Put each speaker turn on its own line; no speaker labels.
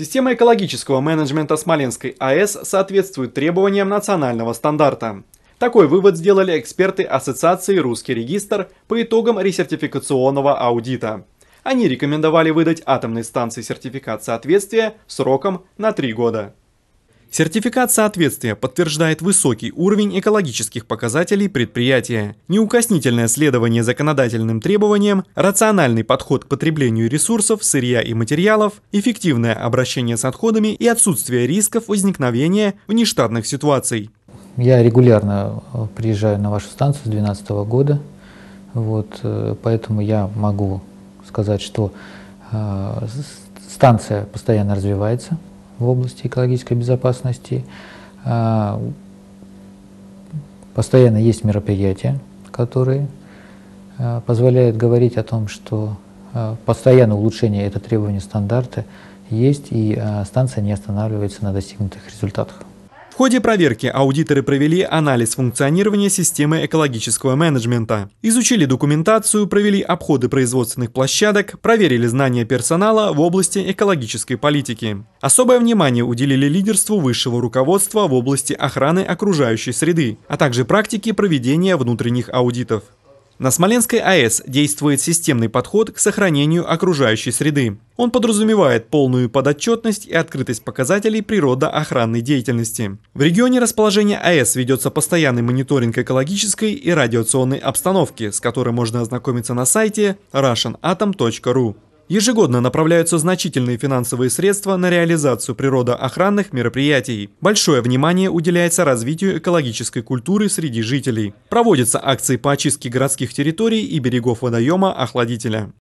Система экологического менеджмента Смоленской АЭС соответствует требованиям национального стандарта. Такой вывод сделали эксперты Ассоциации «Русский регистр» по итогам ресертификационного аудита. Они рекомендовали выдать атомной станции сертификат соответствия сроком на три года. Сертификат соответствия подтверждает высокий уровень экологических показателей предприятия, неукоснительное следование законодательным требованиям, рациональный подход к потреблению ресурсов, сырья и материалов, эффективное обращение с отходами и отсутствие рисков возникновения внештатных ситуаций.
Я регулярно э, приезжаю на вашу станцию с 2012 года, вот, э, поэтому я могу сказать, что э, станция постоянно развивается, в области экологической безопасности. А, постоянно есть мероприятия, которые а, позволяют говорить о том, что а, постоянное улучшение это требование стандарта есть, и станция не останавливается на достигнутых результатах
ходе проверки аудиторы провели анализ функционирования системы экологического менеджмента, изучили документацию, провели обходы производственных площадок, проверили знания персонала в области экологической политики. Особое внимание уделили лидерству высшего руководства в области охраны окружающей среды, а также практике проведения внутренних аудитов. На Смоленской АЭС действует системный подход к сохранению окружающей среды. Он подразумевает полную подотчетность и открытость показателей природоохранной деятельности. В регионе расположения АЭС ведется постоянный мониторинг экологической и радиационной обстановки, с которой можно ознакомиться на сайте russianatom.ru. Ежегодно направляются значительные финансовые средства на реализацию природоохранных мероприятий. Большое внимание уделяется развитию экологической культуры среди жителей. Проводятся акции по очистке городских территорий и берегов водоема охладителя.